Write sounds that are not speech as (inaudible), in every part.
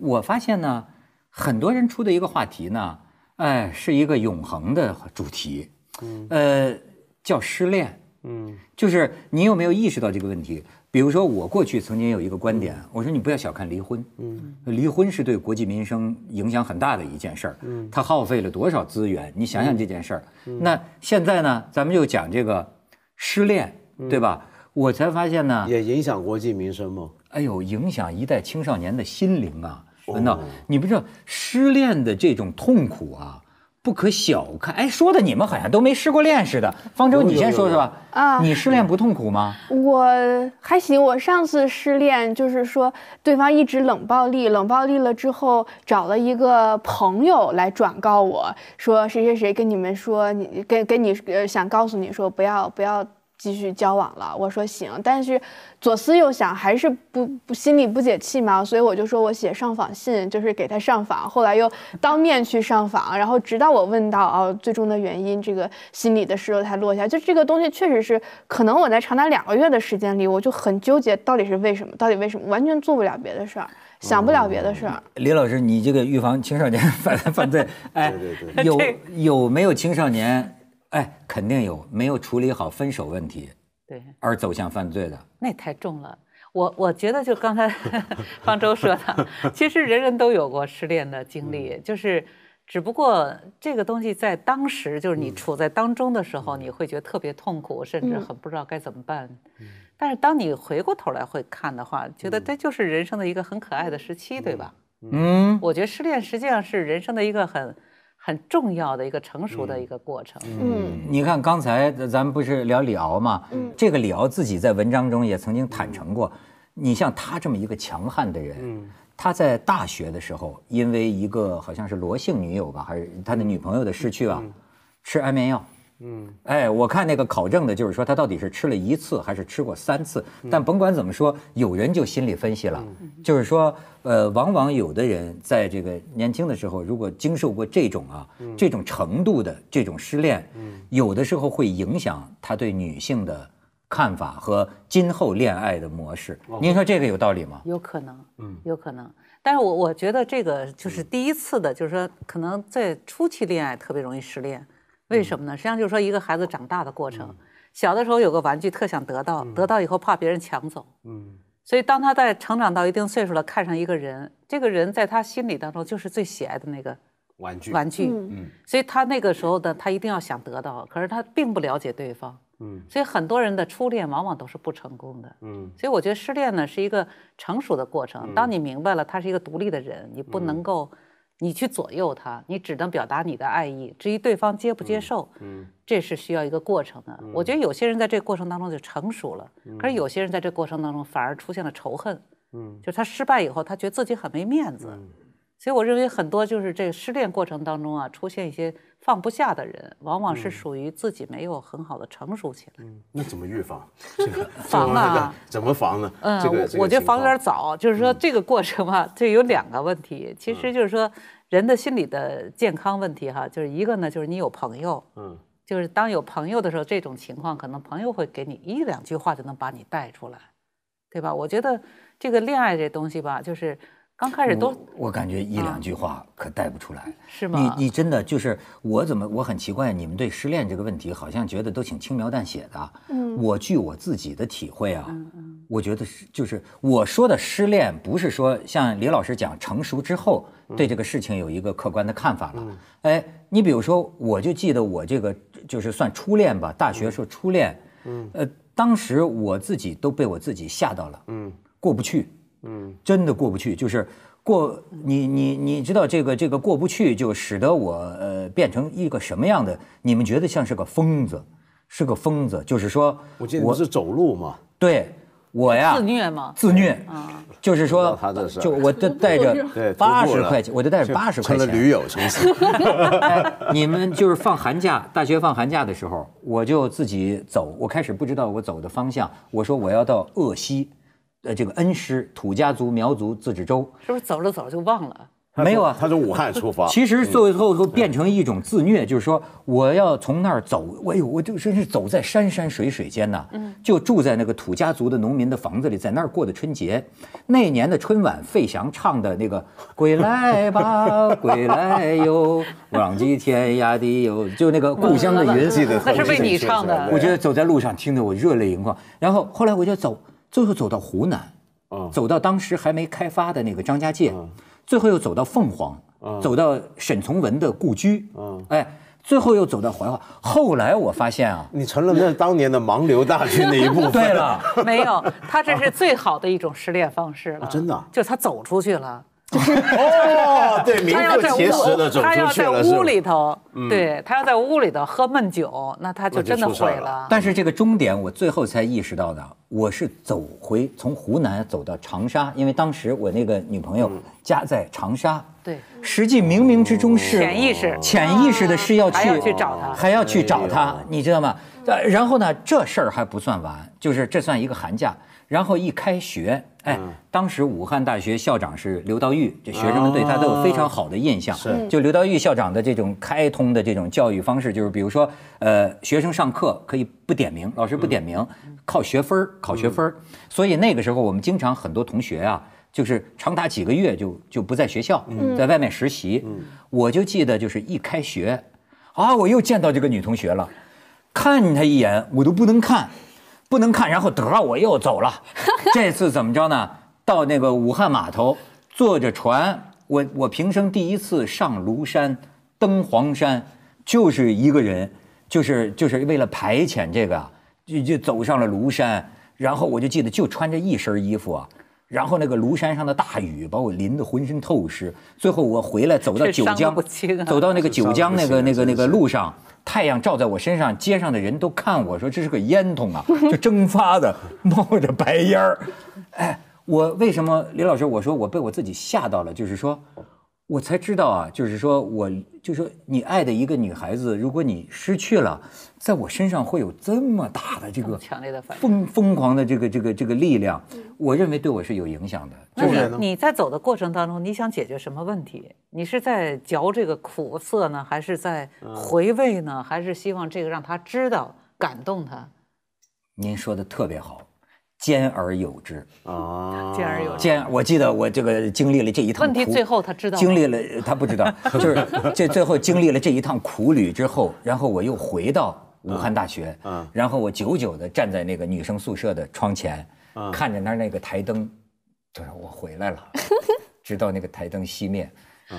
我发现呢，很多人出的一个话题呢，哎，是一个永恒的主题，呃，叫失恋，嗯，就是你有没有意识到这个问题？比如说我过去曾经有一个观点，我说你不要小看离婚，嗯，离婚是对国计民生影响很大的一件事儿，嗯，它耗费了多少资源？你想想这件事儿。那现在呢，咱们就讲这个失恋，对吧？我才发现呢，也影响国计民生吗？哎呦，影响一代青少年的心灵啊！文道你不知道失恋的这种痛苦啊？不可小看。哎，说的你们好像都没失过恋似的。方舟，你先说说啊，你失恋不痛苦吗？我还行。我上次失恋，就是说对方一直冷暴力，冷暴力了之后，找了一个朋友来转告我说，谁谁谁跟你们说，你跟跟你呃想告诉你说不要不要。继续交往了，我说行，但是左思右想还是不不心里不解气嘛，所以我就说我写上访信，就是给他上访，后来又当面去上访，然后直到我问到哦最终的原因，这个心里的石头才落下。就这个东西确实是，可能我在长达两个月的时间里，我就很纠结到底是为什么，到底为什么，完全做不了别的事儿，想不了别的事儿。李老师，你这个预防青少年 (laughs) 犯犯罪，哎，有 (laughs) 有没有青少年？哎，肯定有没有处理好分手问题，对，而走向犯罪的那太重了。我我觉得就刚才 (laughs) 方舟说的，其实人人都有过失恋的经历，就是只不过这个东西在当时就是你处在当中的时候，你会觉得特别痛苦，甚至很不知道该怎么办。但是当你回过头来会看的话，觉得这就是人生的一个很可爱的时期，对吧？嗯。我觉得失恋实际上是人生的一个很。很重要的一个成熟的一个过程。嗯，你看刚才咱们不是聊李敖嘛？嗯，这个李敖自己在文章中也曾经坦诚过。你像他这么一个强悍的人，他在大学的时候，因为一个好像是罗姓女友吧，还是他的女朋友的失去吧，吃安眠药。嗯，哎，我看那个考证的，就是说他到底是吃了一次还是吃过三次？但甭管怎么说，有人就心理分析了，就是说，呃，往往有的人在这个年轻的时候，如果经受过这种啊这种程度的这种失恋，有的时候会影响他对女性的看法和今后恋爱的模式。您说这个有道理吗？有可能，嗯，有可能。但是我我觉得这个就是第一次的，就是说可能在初期恋爱特别容易失恋。为什么呢？实际上就是说，一个孩子长大的过程，小的时候有个玩具特想得到，得到以后怕别人抢走，嗯，所以当他在成长到一定岁数了，看上一个人，这个人在他心里当中就是最喜爱的那个玩具玩具，嗯，所以他那个时候的他一定要想得到，可是他并不了解对方，嗯，所以很多人的初恋往往都是不成功的，嗯，所以我觉得失恋呢是一个成熟的过程，当你明白了他是一个独立的人，你不能够。你去左右他，你只能表达你的爱意。至于对方接不接受，嗯，这是需要一个过程的。我觉得有些人在这过程当中就成熟了，可是有些人在这过程当中反而出现了仇恨，嗯，就是他失败以后，他觉得自己很没面子。所以我认为很多就是这个失恋过程当中啊，出现一些放不下的人，往往是属于自己没有很好的成熟起来。嗯，那怎么预防 (laughs) 这个防啊？(laughs) 怎么防呢？嗯，这个我觉得防有点早，就是说这个过程啊，这有两个问题。其实就是说人的心理的健康问题哈，就是一个呢，就是你有朋友，嗯，就是当有朋友的时候，这种情况可能朋友会给你一两句话就能把你带出来，对吧？我觉得这个恋爱这东西吧，就是。刚开始都，我感觉一两句话可带不出来，是吗？你你真的就是我怎么我很奇怪，你们对失恋这个问题好像觉得都挺轻描淡写的。嗯，我据我自己的体会啊，我觉得是就是我说的失恋不是说像李老师讲成熟之后对这个事情有一个客观的看法了。哎，你比如说，我就记得我这个就是算初恋吧，大学时候初恋，嗯，呃，当时我自己都被我自己吓到了，嗯，过不去。嗯，真的过不去，就是过你你你知道这个这个过不去就使得我呃变成一个什么样的？你们觉得像是个疯子，是个疯子，就是说，我记得是走路嘛，对我呀，自虐吗？自虐啊，就是说他的就我就带着八十块钱，我就带着八十块钱成了驴友，是不是？你们就是放寒假，大学放寒假的时候，我就自己走，我开始不知道我走的方向，我说我要到鄂西。呃，这个恩施土家族苗族自治州，是不是走了着就忘了？没有啊，他说武汉出发。(laughs) 其实最后都变成一种自虐，就是说我要从那儿走，哎呦，我就真是走在山山水水间呐。嗯，就住在那个土家族的农民的房子里，在那儿过的春节。那年的春晚，费翔唱的那个《归来吧，归来哟，望尽天涯地哟》，就那个故乡的云记得那是为你唱的。我觉得走在路上，听得我热泪盈眶。然后后来我就走。最后走到湖南，啊，走到当时还没开发的那个张家界，最后又走到凤凰，啊，走到沈从文的故居，啊，哎，最后又走到怀化。后来我发现啊，你成了那当年的盲流大军的一部分。(laughs) 对了，没有，他这是最好的一种失恋方式了。真的，就是他走出去了。就是哦，对，他要在他要在屋里头，对他要在屋里头喝闷酒，那他就真的毁了。但是这个终点，我最后才意识到的，我是走回从湖南走到长沙，因为当时我那个女朋友家在长沙。对，实际冥冥之中是潜意识，潜意识的是要去去找他，还要去找他，你知道吗？然后呢，这事儿还不算完，就是这算一个寒假。然后一开学，哎，当时武汉大学校长是刘道玉，这学生们对他都有非常好的印象。是，就刘道玉校长的这种开通的这种教育方式，就是比如说，呃，学生上课可以不点名，老师不点名，靠学分儿考学分儿。所以那个时候，我们经常很多同学啊，就是长达几个月就就不在学校，在外面实习。我就记得，就是一开学，啊，我又见到这个女同学了，看她一眼我都不能看。不能看，然后得，我又走了。(laughs) 这次怎么着呢？到那个武汉码头，坐着船，我我平生第一次上庐山，登黄山，就是一个人，就是就是为了排遣这个就就走上了庐山。然后我就记得，就穿着一身衣服啊。然后那个庐山上的大雨把我淋得浑身透湿，最后我回来走到九江，走到那个九江那个那个那个路上，太阳照在我身上，街上的人都看我说这是个烟筒啊，(laughs) 就蒸发的冒着白烟儿。哎，我为什么，李老师，我说我被我自己吓到了，就是说。我才知道啊，就是说，我就说你爱的一个女孩子，如果你失去了，在我身上会有这么大的这个强烈的反疯疯狂的这个这个这个力量，我认为对我是有影响的。就是你在走的过程当中，你想解决什么问题？你是在嚼这个苦涩呢，还是在回味呢？还是希望这个让他知道感动他？您说的特别好。兼而有之啊，兼而有之。兼，我记得我这个经历了这一趟，问题最后他知道，经历了他不知道，(laughs) 就是这最后经历了这一趟苦旅之后，然后我又回到武汉大学，嗯，然后我久久的站在那个女生宿舍的窗前，看着那儿那个台灯，就是我回来了，直 (laughs) 到那个台灯熄灭，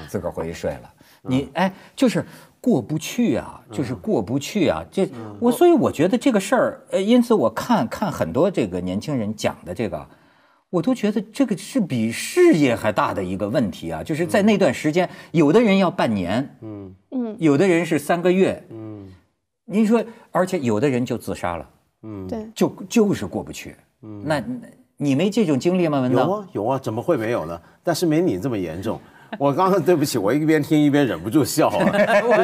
自个儿回去睡了。你哎，就是。过不去啊，就是过不去啊！这我所以我觉得这个事儿，呃，因此我看看很多这个年轻人讲的这个，我都觉得这个是比事业还大的一个问题啊！就是在那段时间，有的人要半年，嗯嗯，有的人是三个月，嗯，您说，而且有的人就自杀了，嗯，对，就就是过不去，嗯，那你没这种经历吗？文道有啊有啊，怎么会没有呢？但是没你这么严重。(laughs) 我刚刚对不起，我一边听一边忍不住笑，不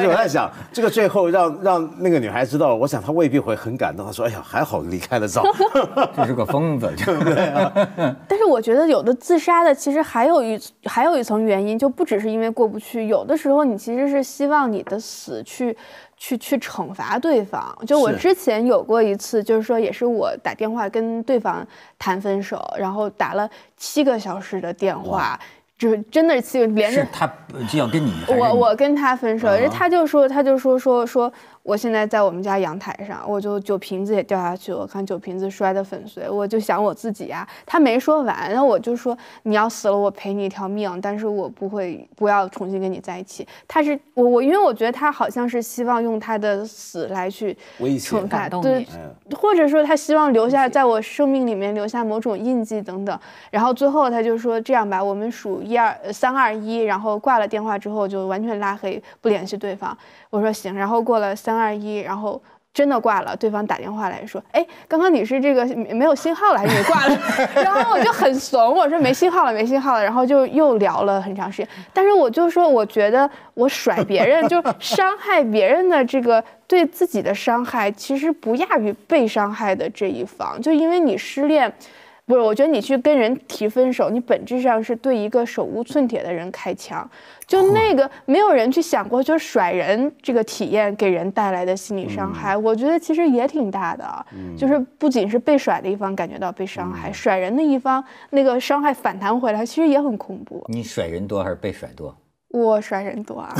(laughs) 是我在想这个最后让让那个女孩知道，我想她未必会很感动。她说：“哎呀，还好离开了早，(laughs) 这是个疯子，对不对？”但是我觉得有的自杀的其实还有一还有一层原因，就不只是因为过不去，有的时候你其实是希望你的死去去去惩罚对方。就我之前有过一次，就是说也是我打电话跟对方谈分手，然后打了七个小时的电话。就是真的，连着他就要跟你，我我跟他分手，他就说他就说说说，我现在在我们家阳台上，我就酒瓶子也掉下去，我看酒瓶子摔得粉碎，我就想我自己呀，他没说完，那我就说你要死了，我赔你一条命，但是我不会不要重新跟你在一起。他是我我因为我觉得他好像是希望用他的死来去，我以前或者说他希望留下在我生命里面留下某种印记等等，然后最后他就说这样吧，我们数。一二三二一，然后挂了电话之后就完全拉黑，不联系对方。我说行，然后过了三二一，然后真的挂了。对方打电话来说：“哎，刚刚你是这个没有信号了还是你挂了？” (laughs) 然后我就很怂，我说没信号了，没信号了。然后就又聊了很长时间。但是我就说，我觉得我甩别人就伤害别人的这个对自己的伤害，其实不亚于被伤害的这一方，就因为你失恋。不是，我觉得你去跟人提分手，你本质上是对一个手无寸铁的人开枪，就那个没有人去想过，就甩人这个体验给人带来的心理伤害，我觉得其实也挺大的，就是不仅是被甩的一方感觉到被伤害，甩人的一方那个伤害反弹回来，其实也很恐怖。你甩人多还是被甩多？我甩人多啊，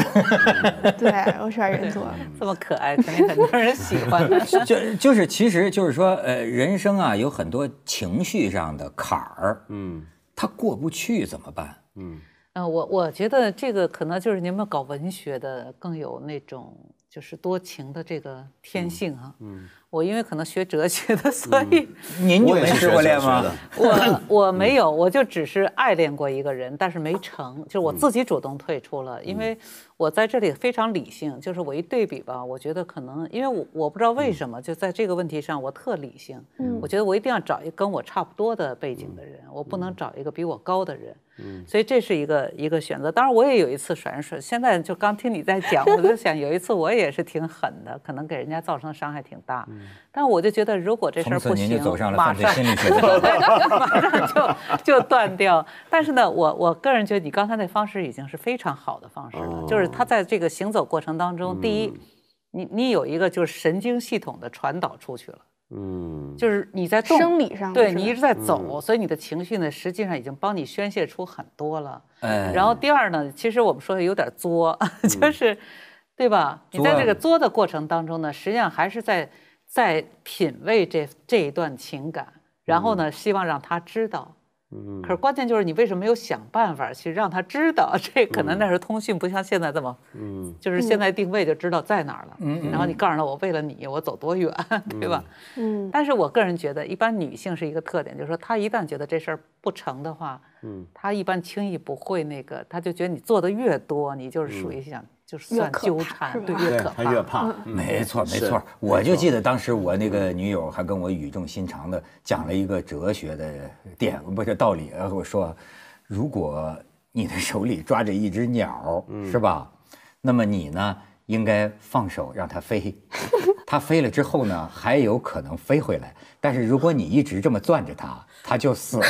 (laughs) 对我甩人多，这么可爱肯定很多人喜欢。(laughs) 就就是，其实就是说，呃，人生啊有很多情绪上的坎儿，嗯，他过不去怎么办？嗯，呃，我我觉得这个可能就是你们搞文学的更有那种就是多情的这个天性啊，嗯。我因为可能学哲学的，(laughs) 所以您就没失过恋吗？我 (laughs) 我没有，我就只是爱恋过一个人，但是没成就，是我自己主动退出了。因为，我在这里非常理性，就是我一对比吧，我觉得可能因为我我不知道为什么，就在这个问题上我特理性。嗯，我觉得我一定要找一跟我差不多的背景的人，我不能找一个比我高的人。所以这是一个一个选择，当然我也有一次甩甩。现在就刚听你在讲，(laughs) 我就想有一次我也是挺狠的，可能给人家造成伤害挺大。嗯，但我就觉得如果这事儿不行，马上心理学，马上就就断掉。但是呢，我我个人觉得你刚才那方式已经是非常好的方式了，就是他在这个行走过程当中，第一，你你有一个就是神经系统的传导出去了。嗯，就是你在生理上，对你一直在走，所以你的情绪呢，实际上已经帮你宣泄出很多了。哎，然后第二呢，其实我们说的有点作，(laughs) 就是，对吧？你在这个作的过程当中呢，实际上还是在在品味这这一段情感，然后呢，希望让他知道。嗯，可是关键就是你为什么没有想办法去让他知道？这可能那时候通讯不像现在这么，嗯，就是现在定位就知道在哪儿了。嗯，然后你告诉他，我为了你，我走多远，对吧？嗯，但是我个人觉得，一般女性是一个特点，就是说她一旦觉得这事儿不成的话，嗯，她一般轻易不会那个，她就觉得你做的越多，你就是属于想。就是越纠缠，对越可怕。没错，没错。我就记得当时我那个女友还跟我语重心长的讲了一个哲学的点，不是道理。然后说，如果你的手里抓着一只鸟，是吧？那么你呢，应该放手让它飞。它飞了之后呢，还有可能飞回来。但是如果你一直这么攥着它，它就死了。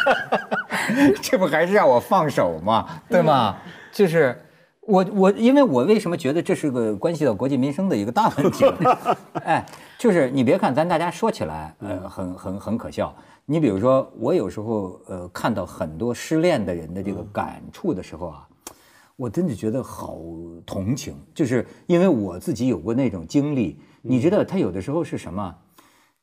(laughs) 这不还是让我放手吗？对吗？就是。我我，因为我为什么觉得这是个关系到国计民生的一个大问题？(laughs) 哎，就是你别看咱大家说起来，呃，很很很可笑。你比如说，我有时候呃看到很多失恋的人的这个感触的时候啊，我真的觉得好同情，就是因为我自己有过那种经历。你知道他有的时候是什么？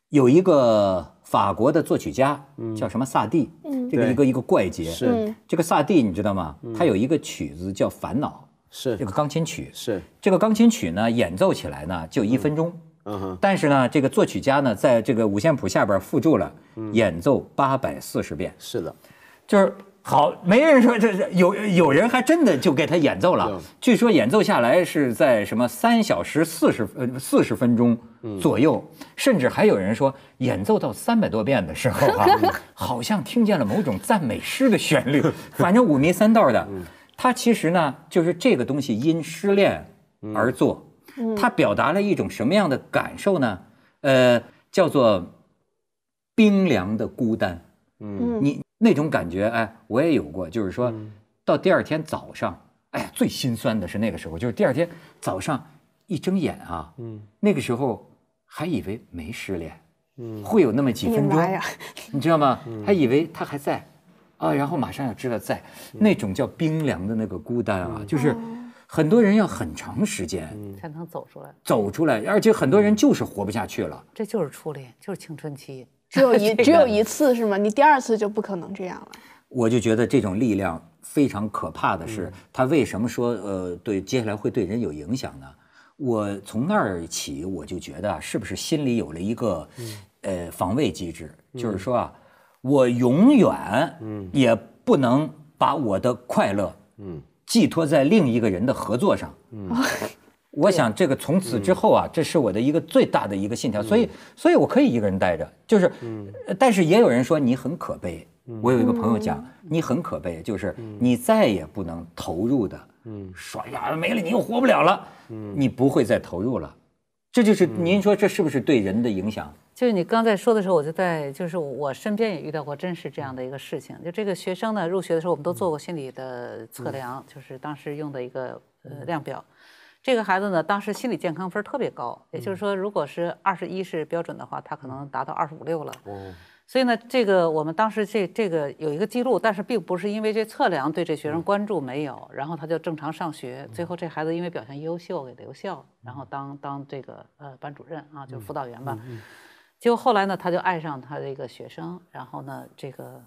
有一个法国的作曲家叫什么萨蒂，这个一个一个怪杰。是这个萨蒂，你知道吗？他有一个曲子叫《烦恼》。是这个钢琴曲，是这个钢琴曲呢，演奏起来呢就一分钟，嗯，但是呢，这个作曲家呢，在这个五线谱下边附注了演奏八百四十遍，是的，就是好没人说这是有有人还真的就给他演奏了，据说演奏下来是在什么三小时四十呃四十分钟左右，甚至还有人说演奏到三百多遍的时候，(laughs) 好像听见了某种赞美诗的旋律，反正五迷三道的。它其实呢，就是这个东西因失恋而作，它表达了一种什么样的感受呢？呃，叫做冰凉的孤单。嗯，你那种感觉，哎，我也有过，就是说到第二天早上，哎，最心酸的是那个时候，就是第二天早上一睁眼啊，嗯，那个时候还以为没失恋，嗯，会有那么几分钟，你知道吗？还以为他还在。啊，然后马上要知道在那种叫冰凉的那个孤单啊，就是很多人要很长时间才能走出来，走出来，而且很多人就是活不下去了。这就是初恋，就是青春期，只有一 (laughs) 只有一次是吗？你第二次就不可能这样了。我就觉得这种力量非常可怕的是，他为什么说呃对接下来会对人有影响呢？我从那儿起我就觉得是不是心里有了一个呃防卫机制，就是说啊。我永远，嗯，也不能把我的快乐，嗯，寄托在另一个人的合作上，嗯，我想这个从此之后啊，这是我的一个最大的一个信条，所以，所以我可以一个人待着，就是，嗯，但是也有人说你很可悲，我有一个朋友讲你很可悲，就是你再也不能投入的，嗯，说呀没了你又活不了了，嗯，你不会再投入了。这就是您说这是不是对人的影响？就是你刚才说的时候，我就在就是我身边也遇到过真实这样的一个事情。就这个学生呢，入学的时候我们都做过心理的测量，就是当时用的一个呃量表。这个孩子呢，当时心理健康分特别高，也就是说，如果是二十一是标准的话，他可能达到二十五六了。所以呢，这个我们当时这这个有一个记录，但是并不是因为这测量对这学生关注没有，然后他就正常上学。最后这孩子因为表现优秀给留校，然后当当这个呃班主任啊，就是辅导员吧。结果后来呢，他就爱上他的一个学生，然后呢，这个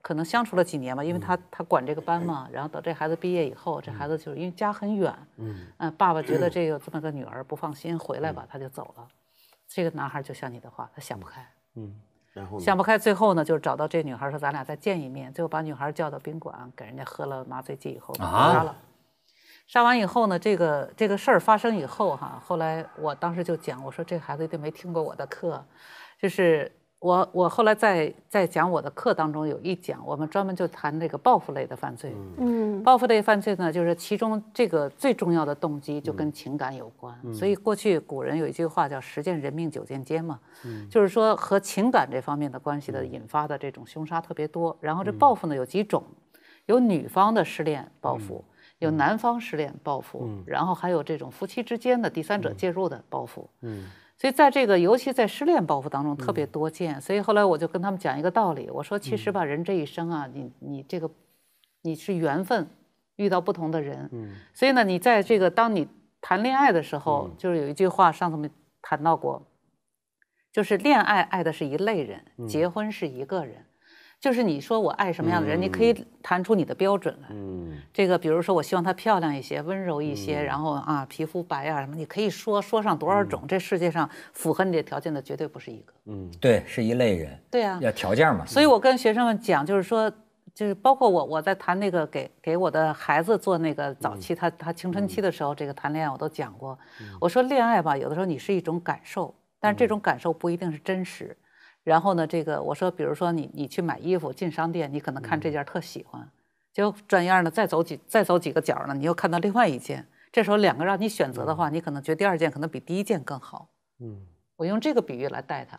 可能相处了几年吧，因为他他管这个班嘛。然后等这孩子毕业以后，这孩子就是因为家很远，嗯爸爸觉得这有 (clears throat) 这么个女儿不放心回来吧，他就走了。这个男孩就像你的话，他想不开，嗯。想不开，最后呢，就找到这女孩，说咱俩再见一面。最后把女孩叫到宾馆，给人家喝了麻醉剂以后，杀了。杀完以后呢，这个这个事儿发生以后哈，后来我当时就讲，我说这孩子一定没听过我的课，就是。我我后来在在讲我的课当中有一讲，我们专门就谈这个报复类的犯罪。嗯，报复类犯罪呢，就是其中这个最重要的动机就跟情感有关。所以过去古人有一句话叫“十见人命九见奸”嘛，就是说和情感这方面的关系的引发的这种凶杀特别多。然后这报复呢有几种，有女方的失恋报复，有男方失恋报复，然后还有这种夫妻之间的第三者介入的报复。嗯。所以，在这个，尤其在失恋包袱当中特别多见。所以后来我就跟他们讲一个道理，我说其实吧，人这一生啊，你你这个，你是缘分遇到不同的人。嗯。所以呢，你在这个当你谈恋爱的时候，就是有一句话，上次我们谈到过，就是恋爱爱的是一类人，结婚是一个人。就是你说我爱什么样的人，你可以谈出你的标准来。嗯，这个比如说我希望她漂亮一些，温柔一些，然后啊皮肤白啊什么，你可以说说上多少种。这世界上符合你的条件的绝对不是一个。嗯，对，是一类人。对啊，要条件嘛。所以我跟学生们讲，就是说，就是包括我我在谈那个给给我的孩子做那个早期他他青春期的时候，这个谈恋爱我都讲过。我说恋爱吧，有的时候你是一种感受，但是这种感受不一定是真实。然后呢，这个我说，比如说你你去买衣服进商店，你可能看这件特喜欢，就转样呢，再走几再走几个角呢，你又看到另外一件。这时候两个让你选择的话，你可能觉得第二件可能比第一件更好。嗯，我用这个比喻来带他，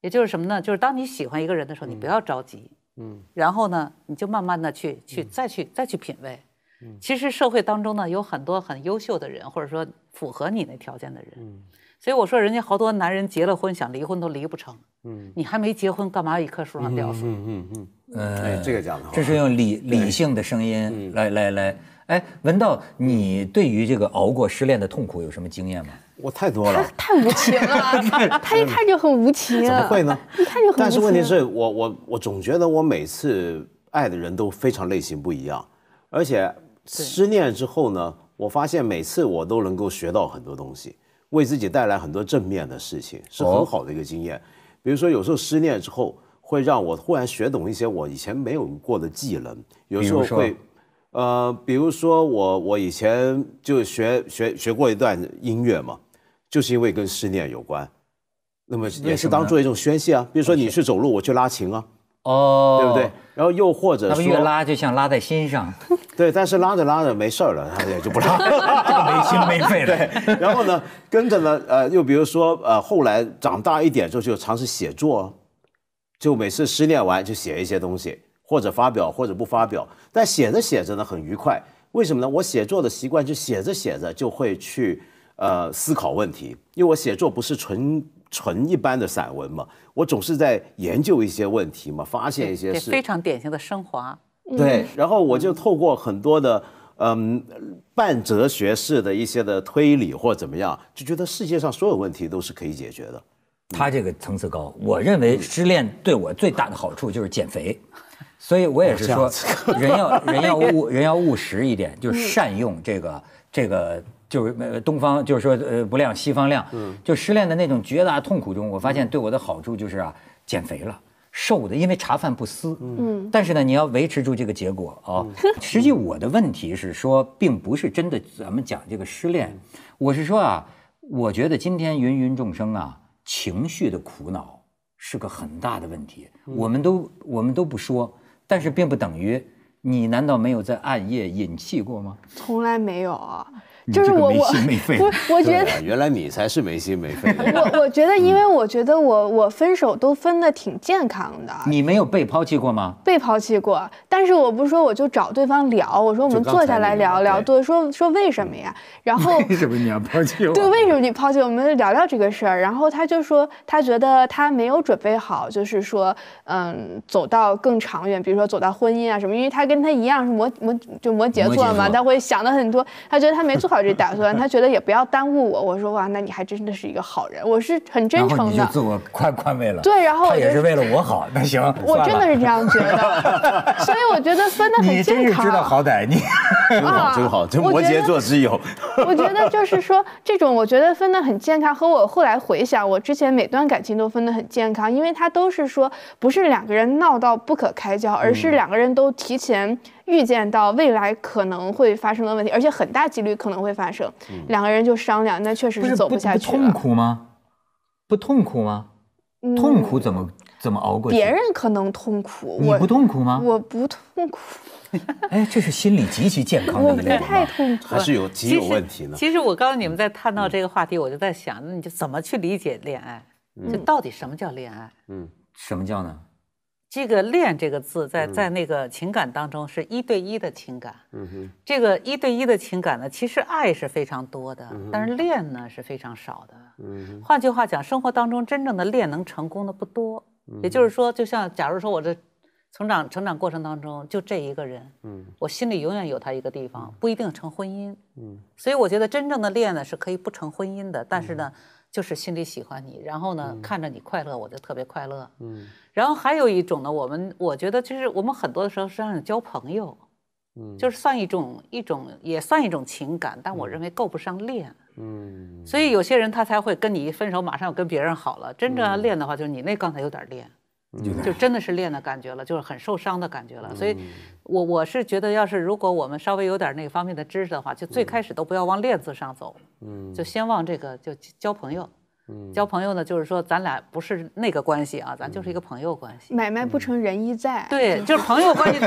也就是什么呢？就是当你喜欢一个人的时候，你不要着急。嗯，然后呢，你就慢慢的去去再去再去品味。嗯，其实社会当中呢，有很多很优秀的人，或者说符合你那条件的人。嗯。所以我说，人家好多男人结了婚，想离婚都离不成。嗯，你还没结婚，干嘛一棵树上吊死？嗯嗯嗯，哎，这个讲得好，这是用理理性的声音来来来。哎，文道，你对于这个熬过失恋的痛苦有什么经验吗？我太多了，太无情了。(laughs) 他一看就很无情。怎么会呢？(laughs) 一看就很无情。但是问题是我我我总觉得我每次爱的人都非常类型不一样，而且失恋之后呢，我发现每次我都能够学到很多东西。为自己带来很多正面的事情，是很好的一个经验。比如说，有时候失恋之后，会让我忽然学懂一些我以前没有过的技能。有时候会，呃，比如说我我以前就学学学过一段音乐嘛，就是因为跟失恋有关，那么也是当做一种宣泄啊。比如说，你去走路，我去拉琴啊，哦，对不对？然后又或者，那越拉就像拉在心上。对，但是拉着拉着没事儿了，(laughs) 也就不拉，没心没肺。对，然后呢，跟着呢，呃，又比如说，呃，后来长大一点之后就尝试写作，就每次失恋完就写一些东西，或者发表，或者不发表。但写着写着呢，很愉快。为什么呢？我写作的习惯就写着写着就会去呃思考问题，因为我写作不是纯纯一般的散文嘛，我总是在研究一些问题嘛，发现一些事，非常典型的升华。对，然后我就透过很多的，嗯，半哲学式的一些的推理或怎么样，就觉得世界上所有问题都是可以解决的。他这个层次高，我认为失恋对我最大的好处就是减肥，所以我也是说，人要人要务 (laughs) 人要务实一点，就是善用这个这个就是东方，就是说呃不亮西方亮，就失恋的那种绝大痛苦中，我发现对我的好处就是啊减肥了。瘦的，因为茶饭不思。嗯，但是呢，你要维持住这个结果啊。实际我的问题是说，并不是真的。咱们讲这个失恋，我是说啊，我觉得今天芸芸众生啊，情绪的苦恼是个很大的问题。我们都我们都不说，但是并不等于你难道没有在暗夜饮泣过吗？从来没有。就是我我不，我觉得原来你才是没心没肺。我我觉得，因为我觉得我我分手都分的挺健康的。你没有被抛弃过吗？被抛弃过，但是我不说，我就找对方聊，我说我们坐下来聊聊，对，说说为什么呀？然后 (laughs) 为什么你要抛弃我？对，为什么你抛弃我们聊聊这个事儿？然后他就说，他觉得他没有准备好，就是说，嗯，走到更长远，比如说走到婚姻啊什么，因为他跟他一样是摩摩就摩羯座嘛，他会想的很多，他觉得他没做好。这打算，他觉得也不要耽误我。我说哇，那你还真的是一个好人，我是很真诚的。你就自我宽宽慰了。对，然后他也是为了我好，那行。我真的是这样觉得，所以我觉得分的很健康。你真是知道好歹，你真 (laughs) 好真好，摩羯座自由。我觉得就是说，这种我觉得分的很健康，和我后来回想，我之前每段感情都分的很健康，因为他都是说，不是两个人闹到不可开交，而是两个人都提前。预见到未来可能会发生的问题，而且很大几率可能会发生，两个人就商量，那确实是走不下去了。痛苦吗？不痛苦吗？痛苦怎么怎么熬过去？别人可能痛苦，你不痛苦吗？我不痛苦。(laughs) 哎，这是心理极其健康的太痛苦，还是有极有问题呢？其实我刚刚你们在谈到这个话题，我就在想，那你就怎么去理解恋爱？就到底什么叫恋爱？嗯，什么叫呢？这个“恋”这个字，在在那个情感当中是一对一的情感。嗯哼，这个一对一的情感呢，其实爱是非常多的，但是恋呢是非常少的。嗯，换句话讲，生活当中真正的恋能成功的不多。也就是说，就像假如说我的成长成长过程当中就这一个人，嗯，我心里永远有他一个地方，不一定成婚姻。嗯，所以我觉得真正的恋呢是可以不成婚姻的，但是呢。就是心里喜欢你，然后呢，看着你快乐，我就特别快乐。嗯，然后还有一种呢，我们我觉得就是我们很多的时候是让你交朋友，嗯，就是算一种一种也算一种情感，但我认为够不上恋。嗯，所以有些人他才会跟你一分手马上要跟别人好了。真正要恋的话，就是你那刚才有点恋。就真的是练的感觉了，就是很受伤的感觉了。所以，我我是觉得，要是如果我们稍微有点那方面的知识的话，就最开始都不要往练字上走，嗯，就先往这个就交朋友。交朋友呢，就是说咱俩不是那个关系啊，咱就是一个朋友关系。买卖不成仁义在。对，就是朋友关系。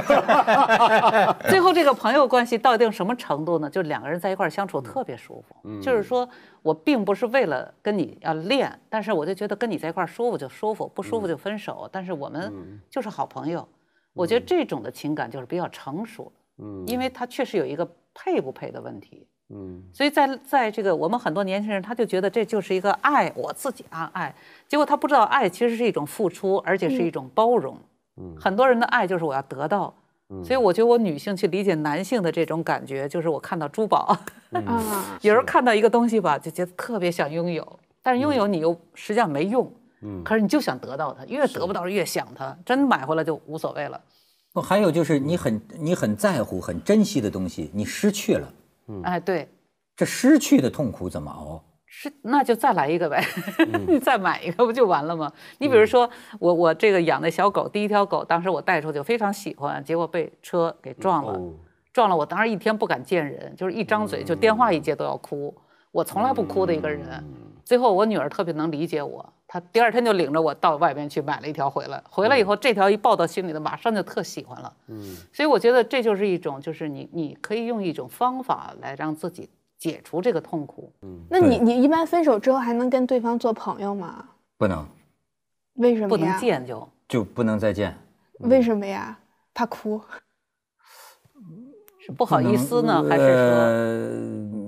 (laughs) 最后这个朋友关系到一定什么程度呢？就两个人在一块相处特别舒服。嗯。就是说我并不是为了跟你要练，但是我就觉得跟你在一块舒服就舒服，不舒服就分手。但是我们就是好朋友。我觉得这种的情感就是比较成熟。嗯。因为他确实有一个配不配的问题。嗯，所以在在这个我们很多年轻人，他就觉得这就是一个爱我自己啊，爱，结果他不知道爱其实是一种付出，而且是一种包容。嗯，很多人的爱就是我要得到。嗯，所以我觉得我女性去理解男性的这种感觉，就是我看到珠宝啊，(laughs) 有时候看到一个东西吧，就觉得特别想拥有，但是拥有你又实际上没用。嗯，可是你就想得到它，越得不到越想它，真买回来就无所谓了。哦，还有就是你很你很在乎、很珍惜的东西，你失去了。哎，对，这失去的痛苦怎么熬？是，那就再来一个呗，(laughs) 你再买一个不就完了吗？你比如说，我我这个养的小狗，第一条狗当时我带出去非常喜欢，结果被车给撞了，撞了，我当时一天不敢见人，就是一张嘴就电话一接都要哭，我从来不哭的一个人。最后，我女儿特别能理解我，她第二天就领着我到外边去买了一条回来。回来以后，这条一抱到心里头，马上就特喜欢了。嗯，所以我觉得这就是一种，就是你你可以用一种方法来让自己解除这个痛苦。嗯，那你你一般分手之后还能跟对方做朋友吗？不能，为什么不能见就就不能再见？为什么呀？怕哭，是不好意思呢，还是说？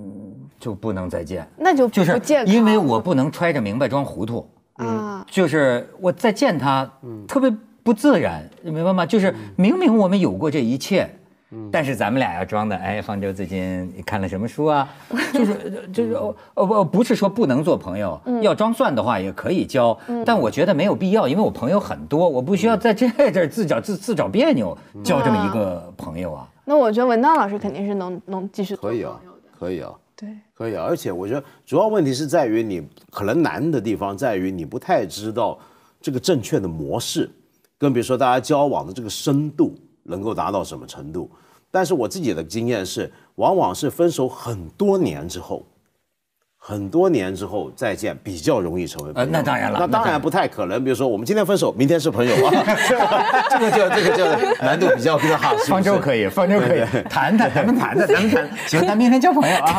就不能再见，那就就是不因为我不能揣着明白装糊涂啊。就是我再见他，特别不自然，你明白吗？就是明明我们有过这一切，但是咱们俩要装的，哎，方舟最近你看了什么书啊？(laughs) 就是就是哦不，不是说不能做朋友，要装蒜的话也可以交，但我觉得没有必要，因为我朋友很多，我不需要在这这儿自找自自找别扭，交这么一个朋友啊。那我觉得文道老师肯定是能能继续可以啊，可以啊。对，可以，而且我觉得主要问题是在于你可能难的地方在于你不太知道这个正确的模式，更别说大家交往的这个深度能够达到什么程度。但是我自己的经验是，往往是分手很多年之后。很多年之后再见比较容易成为朋友，那当然了，那当然不太可能。比如说，我们今天分手，明天是朋友啊，(laughs) 这个就这个就难度比较较哈。方舟可以，方舟可以谈谈，咱们谈 (laughs) 谈，咱们谈，行，咱明天交朋友啊。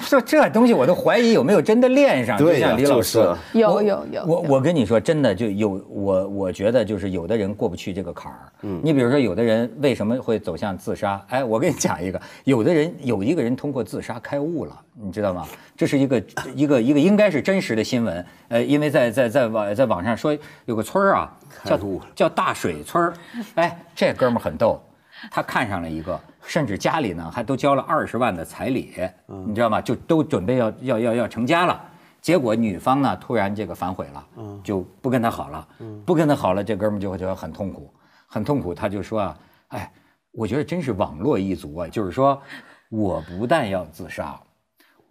说 (laughs) 这东西我都怀疑有没有真的恋上，就像李老师，有有有。我我跟你说真的，就有我我觉得就是有的人过不去这个坎儿。嗯，你比如说有的人为什么会走向自杀？哎，我给你讲一个，有的人有一个人通过自杀开悟了。你知道吗？这是一个一个一个应该是真实的新闻。呃，因为在在在网在网上说有个村儿啊，叫叫大水村儿。哎，这哥们儿很逗，他看上了一个，甚至家里呢还都交了二十万的彩礼。你知道吗？就都准备要要要要成家了。结果女方呢突然这个反悔了，就不跟他好了，不跟他好了。这哥们儿就觉得很痛苦，很痛苦。他就说啊，哎，我觉得真是网络一族啊，就是说，我不但要自杀。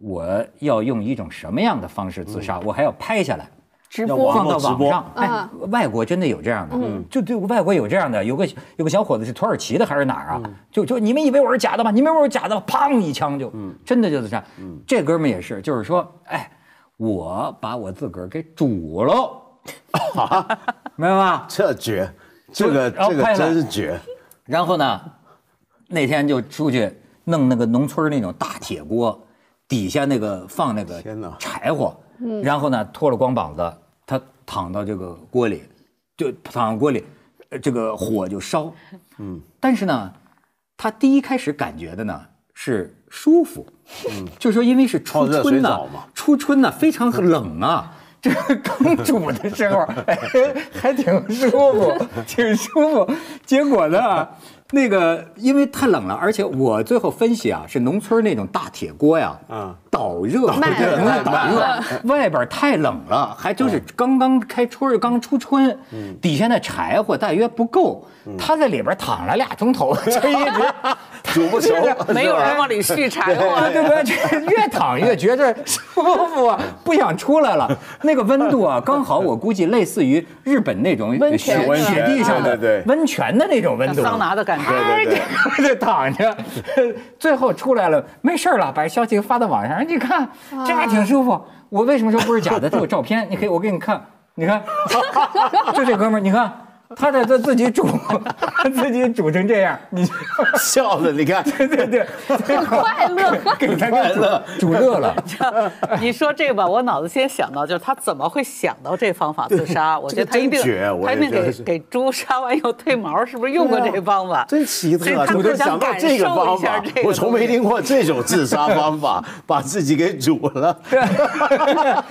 我要用一种什么样的方式自杀？我还要拍下来，直播放到网上。哎，外国真的有这样的，就对外国有这样的，有个有个小伙子是土耳其的还是哪儿啊？就就你们以为我是假的吗？你们以为我是假的？砰一枪就，真的就是这样。这哥们也是，就是说，哎，我把我自个儿给煮了，明白吗？这绝，这个这个真绝。然后呢，那天就出去弄那个农村那种大铁锅。底下那个放那个柴火，然后呢脱了光膀子，他躺到这个锅里，就躺到锅里，这个火就烧。嗯，但是呢，他第一开始感觉的呢是舒服，就是说因为是初春呢，初春呢非常冷啊，(laughs) 这个刚煮的时候还挺舒服，挺舒服，结果呢。那个因为太冷了，而且我最后分析啊，是农村那种大铁锅呀，导热，外边太冷了，还就是刚刚开春，刚初春，底下那柴火大约不够，他在里边躺了俩钟头，煮 (laughs) 不熟，(laughs) 没有人往里续柴火，对不对？越躺越觉着舒服，不想出来了。那个温度啊，(laughs) 刚好我估计类似于日本那种温泉，雪地上的对，温泉的那种温度，桑拿的感觉。哎，这 (laughs) 躺着，最后出来了，没事了，把消息发到网上。你看，这还挺舒服。我为什么说不是假的？这有照片，你可以，我给你看，你看，(laughs) 就这哥们儿，你看。他在这自己煮，(laughs) 自己煮成这样，你笑的，你看，对 (laughs) 对对，快乐，(laughs) 给他快乐煮乐了。你说这个吧，我脑子先想到就是他怎么会想到这方法自杀？我觉得他一定，他一定给给猪杀完以后褪毛，是不是用过这方法？真奇特，我就想到这个方法，我从没听过这种自杀方法，把自己给煮了。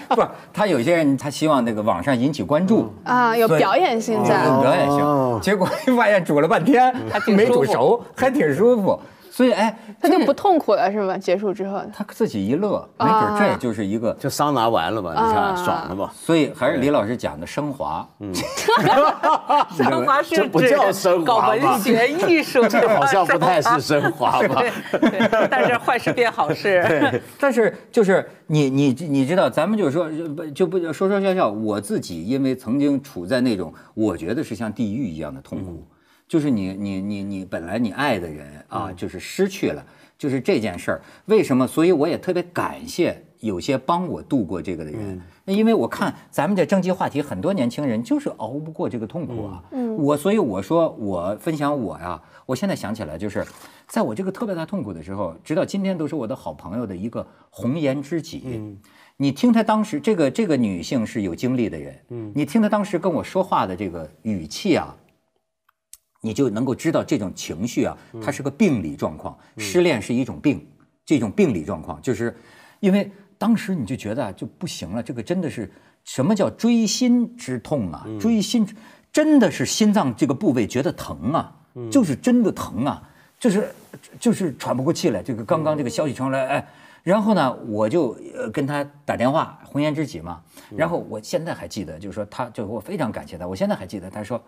不，他有些人他希望那个网上引起关注啊，有表演性在。我也行，结果发现煮了半天，没煮熟，还挺舒服。所以，哎，他就不痛苦了，是吗？结束之后，他自己一乐，没准这也就是一个，就桑拿完了吧，你看爽了吧？所以还是李老师讲的升华，嗯，(laughs) 升华 (laughs) 是华搞文学艺术，这个好像不太是升华吧？(laughs) 但是坏事变好事，但是就是你你你知道，咱们就是说就不就不说说笑笑，我自己因为曾经处在那种我觉得是像地狱一样的痛苦。就是你你你你本来你爱的人啊，就是失去了，就是这件事儿，为什么？所以我也特别感谢有些帮我度过这个的人，那因为我看咱们的征集话题，很多年轻人就是熬不过这个痛苦啊。我所以我说我分享我呀，我现在想起来就是，在我这个特别大痛苦的时候，直到今天都是我的好朋友的一个红颜知己。嗯，你听他当时这个这个女性是有经历的人，嗯，你听他当时跟我说话的这个语气啊。你就能够知道这种情绪啊，它是个病理状况。失恋是一种病，这种病理状况就是，因为当时你就觉得就不行了，这个真的是什么叫锥心之痛啊？锥心真的是心脏这个部位觉得疼啊，就是真的疼啊，就是就是喘不过气来。这个刚刚这个消息传来，哎，然后呢，我就跟他打电话，红颜知己嘛。然后我现在还记得，就是说他，就我非常感谢他。我现在还记得他说。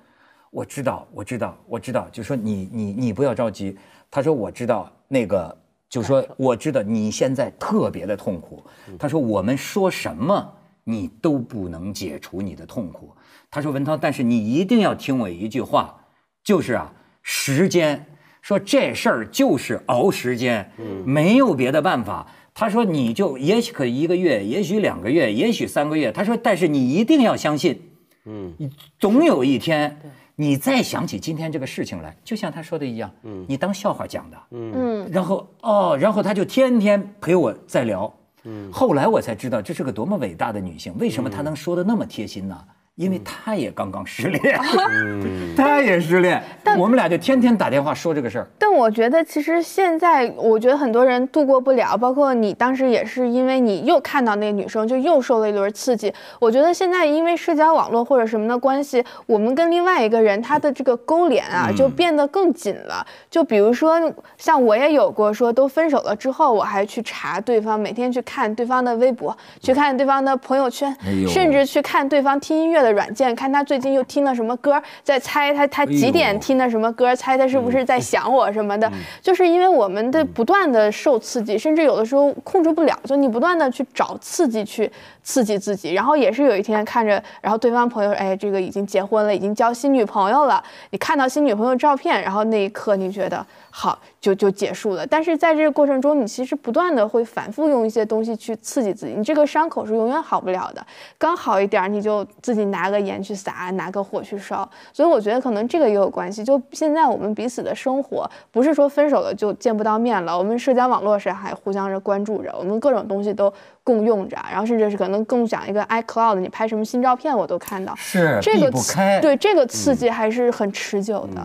我知道，我知道，我知道，就说你，你，你不要着急。他说我知道那个，就说我知道你现在特别的痛苦。他说我们说什么你都不能解除你的痛苦。他说文涛，但是你一定要听我一句话，就是啊，时间，说这事儿就是熬时间，嗯，没有别的办法。他说你就也许可一个月，也许两个月，也许三个月。他说但是你一定要相信，嗯，总有一天。你再想起今天这个事情来，就像他说的一样，嗯，你当笑话讲的，嗯，然后哦，然后他就天天陪我再聊，嗯，后来我才知道这是个多么伟大的女性，为什么她能说的那么贴心呢？因为他也刚刚失恋，(laughs) 他也失恋，但我们俩就天天打电话说这个事儿。但我觉得，其实现在我觉得很多人度过不了，包括你当时也是，因为你又看到那女生，就又受了一轮刺激。我觉得现在因为社交网络或者什么的关系，我们跟另外一个人他的这个勾连啊，就变得更紧了。就比如说，像我也有过说，都分手了之后，我还去查对方，每天去看对方的微博，去看对方的朋友圈，甚至去看对方听音乐。的软件，看他最近又听了什么歌，在猜他他几点听的什么歌，猜他是不是在想我什么的，就是因为我们的不断的受刺激，甚至有的时候控制不了，就你不断的去找刺激去刺激自己，然后也是有一天看着，然后对方朋友哎，这个已经结婚了，已经交新女朋友了，你看到新女朋友照片，然后那一刻你觉得好。就就结束了，但是在这个过程中，你其实不断的会反复用一些东西去刺激自己，你这个伤口是永远好不了的，刚好一点你就自己拿个盐去撒，拿个火去烧，所以我觉得可能这个也有关系。就现在我们彼此的生活不是说分手了就见不到面了，我们社交网络上还互相着关注着，我们各种东西都共用着，然后甚至是可能共享一个 iCloud，你拍什么新照片我都看到，是这不开，对这个刺激还是很持久的。